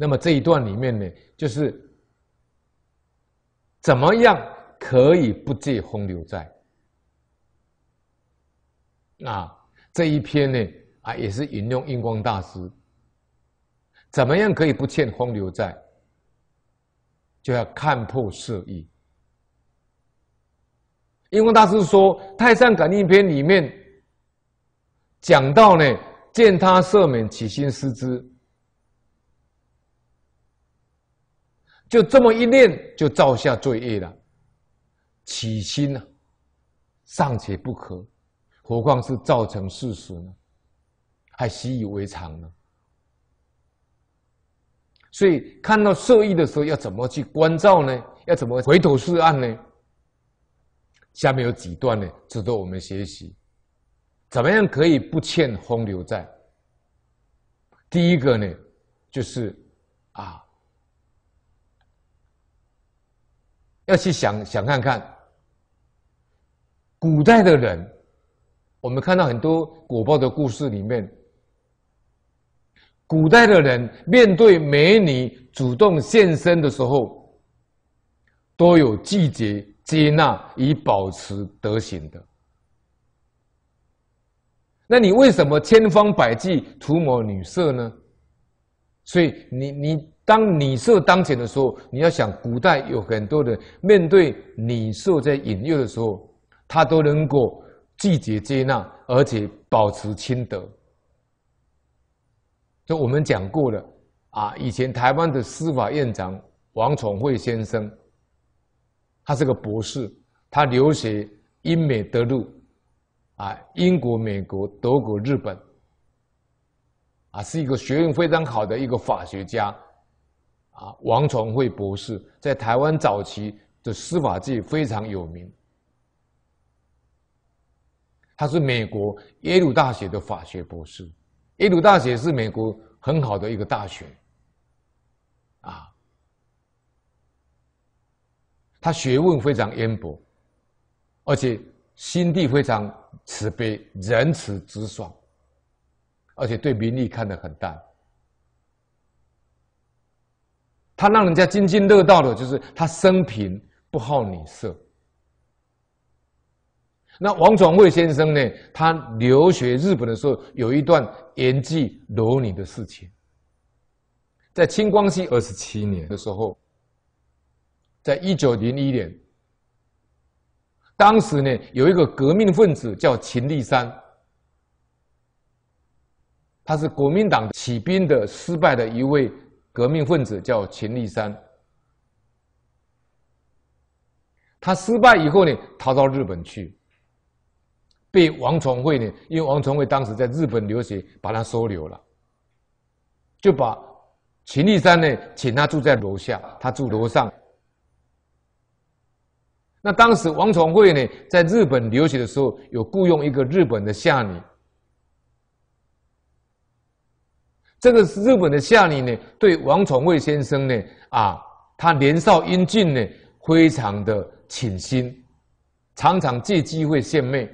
那么这一段里面呢，就是怎么样可以不借风流债？啊，这一篇呢啊，也是引用印光大师，怎么样可以不欠风流债？就要看破色欲。印光大师说，《太上感应篇》里面讲到呢，见他色美，起心思之。就这么一念，就造下罪业了。起心呢，尚且不可，何况是造成事实呢？还习以为常呢？所以看到受益的时候，要怎么去关照呢？要怎么回头是岸呢？下面有几段呢，值得我们学习。怎么样可以不欠风流债？第一个呢，就是啊。要去想想看看，古代的人，我们看到很多果报的故事里面，古代的人面对美女主动献身的时候，都有拒绝接纳以保持德行的。那你为什么千方百计图谋女色呢？所以你你。当你受当前的时候，你要想古代有很多人面对女受在引诱的时候，他都能够拒绝接纳，而且保持清德。就我们讲过的啊，以前台湾的司法院长王宠惠先生，他是个博士，他留学英美德陆，啊，英国、美国、德国、日本，啊，是一个学问非常好的一个法学家。啊，王崇惠博士在台湾早期的司法界非常有名。他是美国耶鲁大学的法学博士，耶鲁大学是美国很好的一个大学。啊，他学问非常渊博，而且心地非常慈悲仁慈直爽，而且对名利看得很淡。他让人家津津乐道的就是他生平不好女色。那王传卫先生呢？他留学日本的时候有一段言妓裸女的事情，在清光绪二十七年的时候，在一九零一年，当时呢有一个革命分子叫秦立山，他是国民党起兵的失败的一位。革命分子叫秦立山，他失败以后呢，逃到日本去，被王崇惠呢，因为王崇惠当时在日本留学，把他收留了，就把秦立山呢，请他住在楼下，他住楼上。那当时王崇惠呢，在日本留学的时候，有雇佣一个日本的下女。这个日本的夏女呢，对王宠惠先生呢，啊，他年少英俊呢，非常的倾心，常常借机会献媚，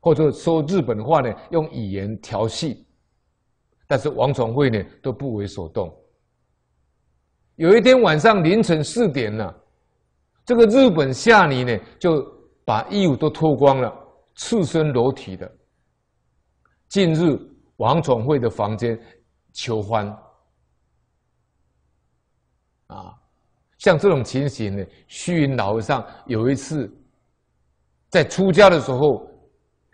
或者说日本话呢，用语言调戏，但是王宠惠呢都不为所动。有一天晚上凌晨四点了，这个日本夏女呢就把衣物都脱光了，赤身裸体的进入。王宠惠的房间，求欢，啊，像这种情形呢，虚云老和尚有一次，在出家的时候，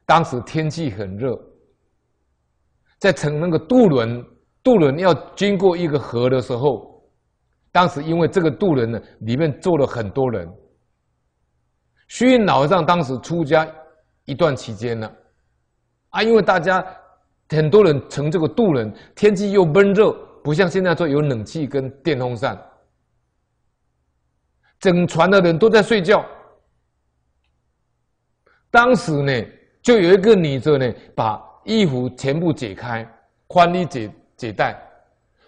当时天气很热，在乘那个渡轮，渡轮要经过一个河的时候，当时因为这个渡轮呢，里面坐了很多人，虚云老和尚当时出家一段期间呢，啊，因为大家。很多人乘这个渡轮，天气又闷热，不像现在说有冷气跟电风扇。整船的人都在睡觉。当时呢，就有一个女子呢，把衣服全部解开，宽衣解解带，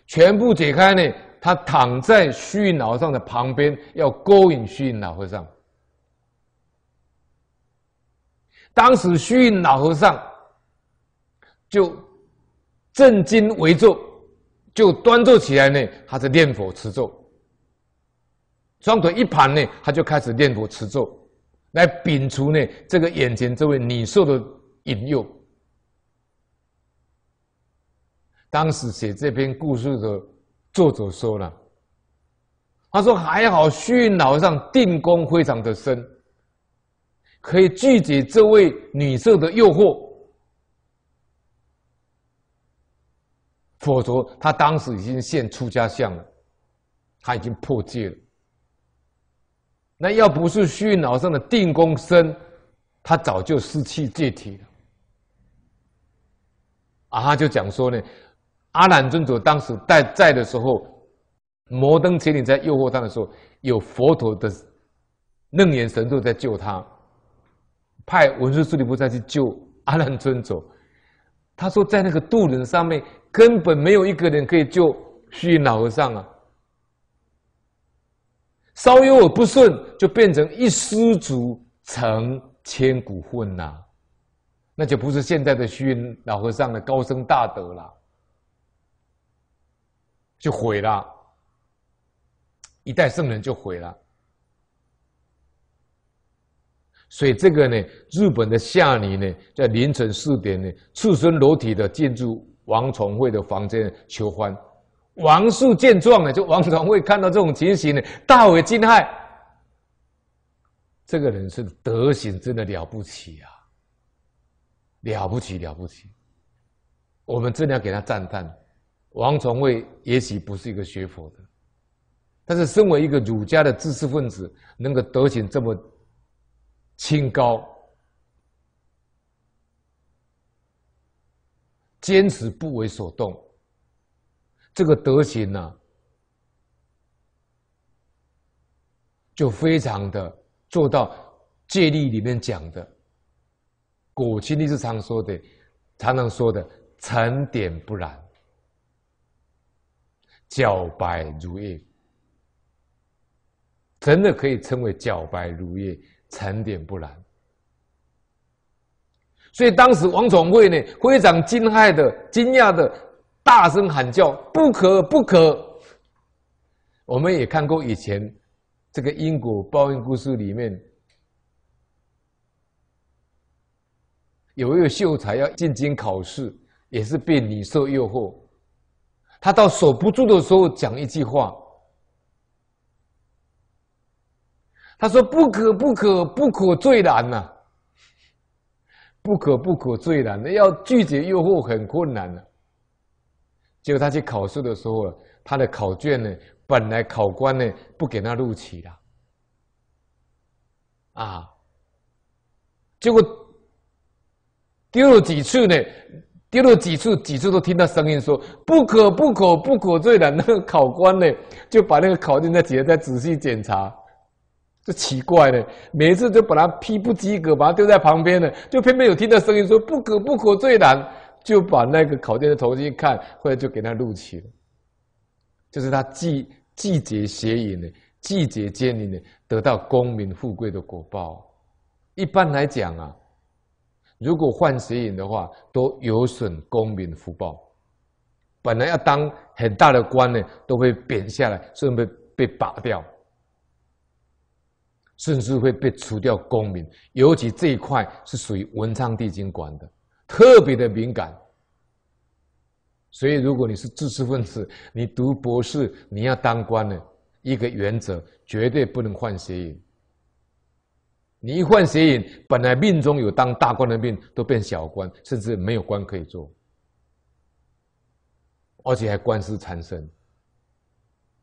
全部解开呢，她躺在虚云老和尚的旁边，要勾引虚云老和尚。当时虚云老和尚。就正襟危坐，就端坐起来呢。他在念佛持咒，双腿一盘呢，他就开始念佛持咒，来摒除呢这个眼前这位女受的引诱。当时写这篇故事的作者说了，他说还好虚脑上定功非常的深，可以拒绝这位女色的诱惑。否则，他当时已经现出家相了，他已经破戒了。那要不是虚云老的定功深，他早就失去戒体了。啊，他就讲说呢，阿兰尊者当时在在的时候，摩登铁顶在诱惑他的时候，有佛陀的楞严神咒在救他，派文殊师利菩萨去救阿兰尊者。他说在那个渡轮上面。根本没有一个人可以救虚云老和尚啊！稍有不顺，就变成一失足成千古恨呐，那就不是现在的虚云老和尚的高僧大德了，就毁了，一代圣人就毁了。所以这个呢，日本的夏尼呢，在凌晨四点呢，赤身裸体的建筑王崇惠的房间求欢，王树见状呢，就王崇惠看到这种情形呢，大为惊骇。这个人是德行真的了不起啊，了不起了不起，我们真的要给他赞叹。王崇惠也许不是一个学佛的，但是身为一个儒家的知识分子，能够德行这么清高。坚持不为所动，这个德行呢，就非常的做到戒律里面讲的，古琴律师常说的，常常说的“沉点不染，皎白如玉”，真的可以称为“皎白如玉，沉点不染”。所以当时王宠惠呢，非常惊骇的、惊讶的，大声喊叫：“不可，不可！”我们也看过以前这个因果报应故事里面，有一个秀才要进京考试，也是被女色诱惑，他到守不住的时候，讲一句话：“他说，不可，不可，不可最难呐。”不可不可罪的，那要拒绝诱惑很困难的。结果他去考试的时候，他的考卷呢，本来考官呢不给他录取的，啊，结果丢了几次呢，丢了几次，几次都听到声音说“不可不可不可罪”的，那个考官呢就把那个考卷再下再仔细检查。这奇怪呢，每一次就把他批不及格，把他丢在旁边呢，就偏偏有听到声音说不可不可最难，就把那个考卷的头巾一看，后来就给他录取了。就是他季季节邪淫的，季节奸淫的，得到功名富贵的果报。一般来讲啊，如果换邪淫的话，都有损功名福报。本来要当很大的官呢，都会贬下来，甚至被被拔掉。甚至会被除掉功名，尤其这一块是属于文昌帝君管的，特别的敏感。所以，如果你是知识分子，你读博士，你要当官的一个原则，绝对不能换邪淫。你一换邪淫，本来命中有当大官的命，都变小官，甚至没有官可以做，而且还官司缠身。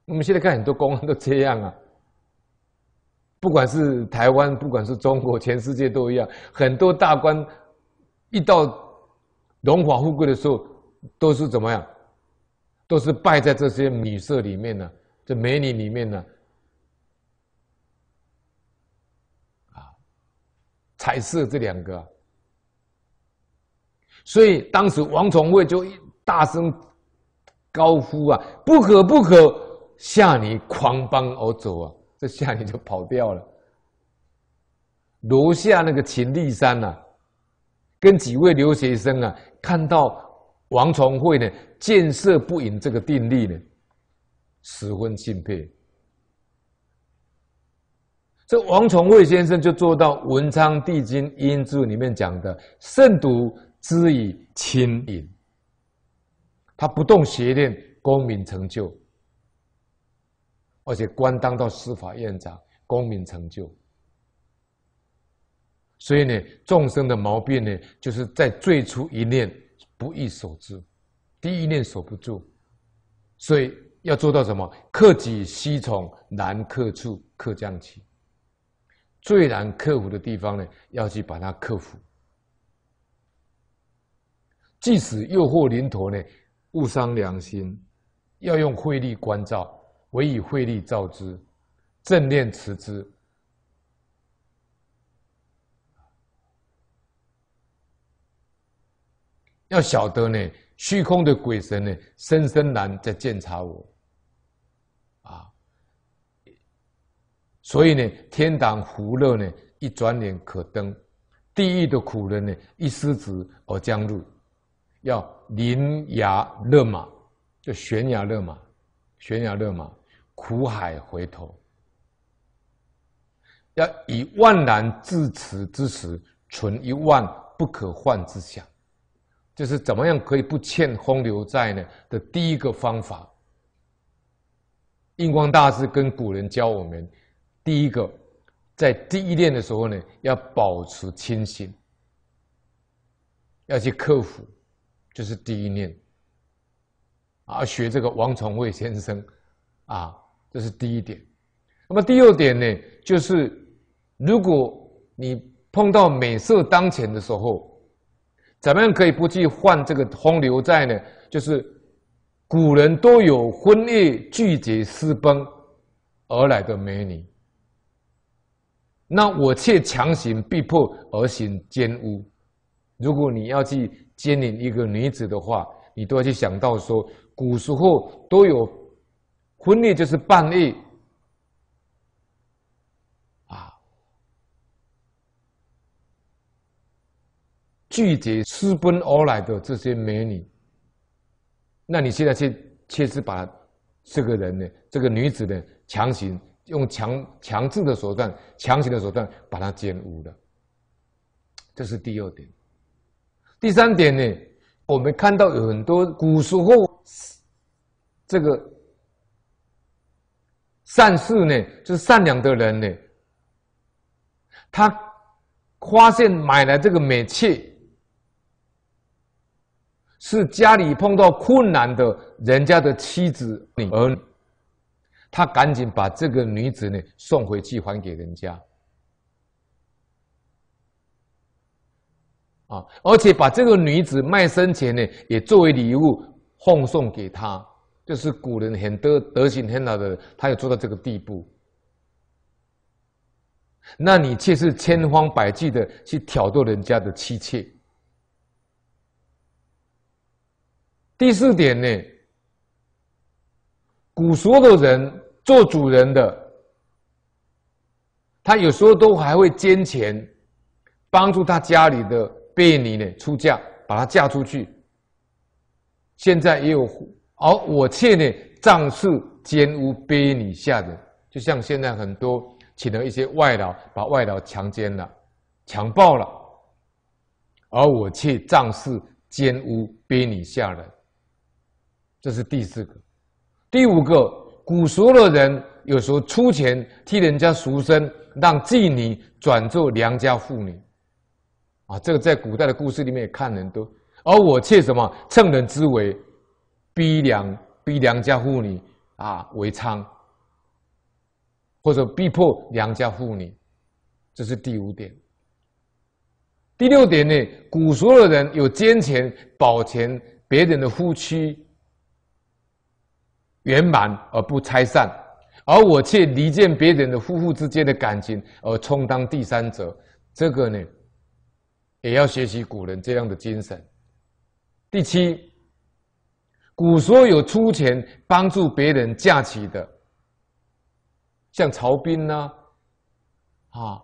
我们现在看很多公安都这样啊。不管是台湾，不管是中国，全世界都一样。很多大官一到荣华富贵的时候，都是怎么样？都是败在这些女色里面呢？这美女里面呢？啊，彩色这两个，所以当时王崇惠就大声高呼啊：“不可不可，吓你狂奔而走啊！”这下你就跑掉了。楼下那个秦立山呐，跟几位留学生啊，看到王崇惠呢，建设不淫这个定力呢，十分敬佩。这王崇惠先生就做到《文昌帝君音注》里面讲的“慎独之以清隐”，他不动邪念，功名成就。而且官当到司法院长，功名成就。所以呢，众生的毛病呢，就是在最初一念不易守住，第一念守不住，所以要做到什么？克己息从难克处克将起。最难克服的地方呢，要去把它克服。即使诱惑临头呢，误伤良心，要用慧力关照。唯以慧力照之，正念持之。要晓得呢，虚空的鬼神呢，森森然在鉴察我。啊，所以呢，天堂福乐呢，一转眼可登；地狱的苦人呢，一失足而将入。要临崖勒马，就悬崖勒马，悬崖勒马。苦海回头，要以万难自持之时，存一万不可换之想，就是怎么样可以不欠风流债呢？的第一个方法，印光大师跟古人教我们，第一个，在第一念的时候呢，要保持清醒，要去克服，这是第一念。啊，学这个王重惠先生，啊。这是第一点，那么第二点呢？就是如果你碰到美色当前的时候，怎么样可以不去换这个风流债呢？就是古人都有婚夜拒绝私奔而来的美女，那我却强行逼迫而行奸污。如果你要去奸淫一个女子的话，你都要去想到说，古时候都有。婚礼就是半夜，啊，拒绝私奔而来的这些美女，那你现在却却是把这个人呢，这个女子呢，强行用强强制的手段，强行的手段把她奸污了，这是第二点。第三点呢，我们看到有很多古时候这个。善事呢，就是善良的人呢。他发现买来这个美妾是家里碰到困难的人家的妻子女儿，他赶紧把这个女子呢送回去还给人家。啊，而且把这个女子卖身钱呢也作为礼物奉送给他。就是古人很德德行很好的，人，他有做到这个地步，那你却是千方百计的去挑逗人家的妻妾。第四点呢，古时候的人做主人的，他有时候都还会捐钱，帮助他家里的婢女呢出嫁，把她嫁出去。现在也有。而我却呢仗势奸污逼你下人，就像现在很多请了一些外劳，把外劳强奸了、强暴了。而我却仗势奸污逼你下人，这是第四个。第五个，古时候的人有时候出钱替人家赎身，让妓女转做良家妇女，啊，这个在古代的故事里面也看很多。而我却什么趁人之危。逼良逼良家妇女啊为娼，或者逼迫良家妇女，这是第五点。第六点呢，古时候的人有奸钱保全别人的夫妻圆满而不拆散，而我却离间别人的夫妇之间的感情，而充当第三者，这个呢，也要学习古人这样的精神。第七。古所有出钱帮助别人嫁娶的，像曹彬呢，啊，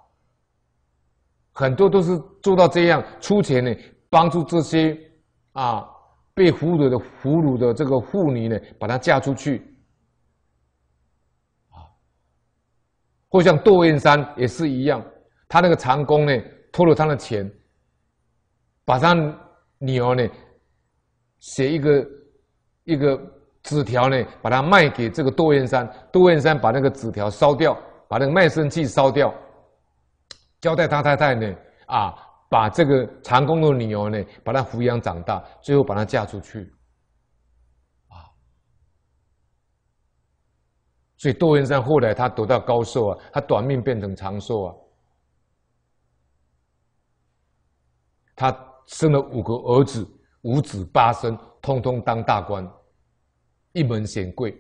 很多都是做到这样出钱呢，帮助这些啊被俘虏的俘虏的这个妇女呢，把她嫁出去，啊，或像窦燕山也是一样，他那个长工呢，偷了他的钱，把他女儿呢写一个。一个纸条呢，把它卖给这个窦燕山，窦燕山把那个纸条烧掉，把那个卖身契烧掉，交代他太太呢，啊，把这个长工的女儿呢，把她抚养长大，最后把她嫁出去，啊，所以窦燕山后来他得到高寿啊，他短命变成长寿啊，他生了五个儿子，五子八孙，通通当大官。一门显贵，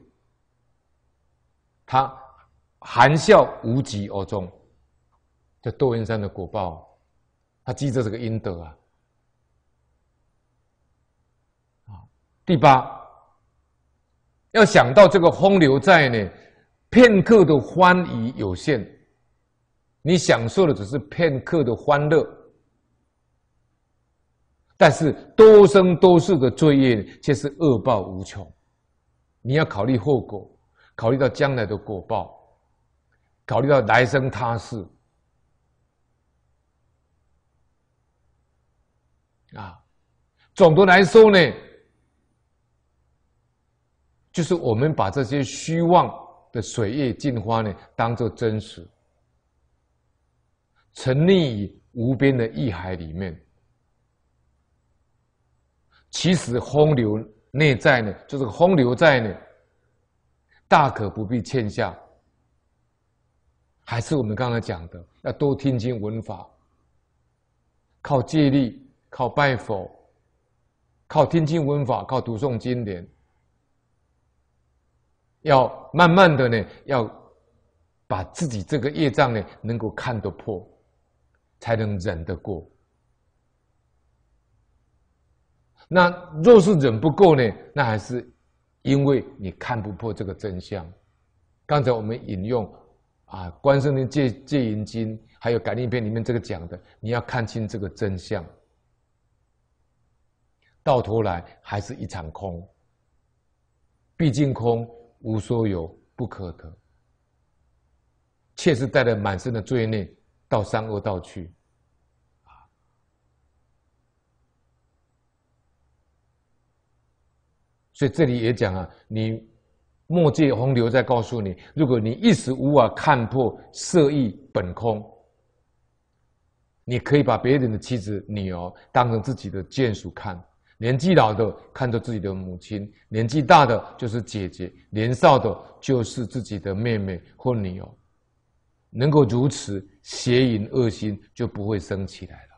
他含笑无疾而终，这多恩山的果报，他积着这个因德啊。啊，第八，要想到这个风流债呢，片刻的欢愉有限，你享受的只是片刻的欢乐，但是多生多世的罪业却是恶报无穷。你要考虑后果，考虑到将来的果报，考虑到来生他世。啊，总的来说呢，就是我们把这些虚妄的水月镜花呢，当做真实，沉溺于无边的意海里面，其实风流。内在呢，就是个风流债呢，大可不必欠下。还是我们刚才讲的，要多听经闻法，靠借力，靠拜佛，靠听经闻法，靠读诵经典，要慢慢的呢，要把自己这个业障呢，能够看得破，才能忍得过。那若是忍不够呢？那还是因为你看不破这个真相。刚才我们引用啊《观世音戒戒淫经》，还有《感应篇》里面这个讲的，你要看清这个真相。到头来还是一场空，毕竟空无所有，不可得，确实带着满身的罪孽到三恶道去。所以这里也讲啊，你莫借洪流在告诉你，如果你一时无法看破色意本空，你可以把别人的妻子、女儿当成自己的眷属看，年纪老的看着自己的母亲，年纪大的就是姐姐，年少的就是自己的妹妹或女儿，能够如此邪淫恶心就不会生起来了。